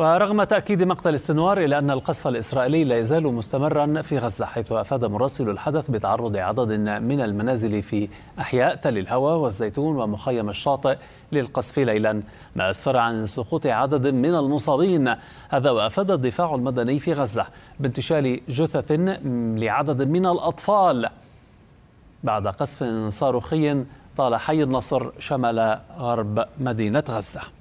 ورغم تأكيد مقتل السنوار إلى أن القصف الإسرائيلي لا يزال مستمرا في غزة حيث أفاد مراسل الحدث بتعرض عدد من المنازل في أحياء تل الهوى والزيتون ومخيم الشاطئ للقصف ليلا ما أسفر عن سقوط عدد من المصابين هذا وأفاد الدفاع المدني في غزة بانتشال جثث لعدد من الأطفال بعد قصف صاروخي طال حي النصر شمال غرب مدينة غزة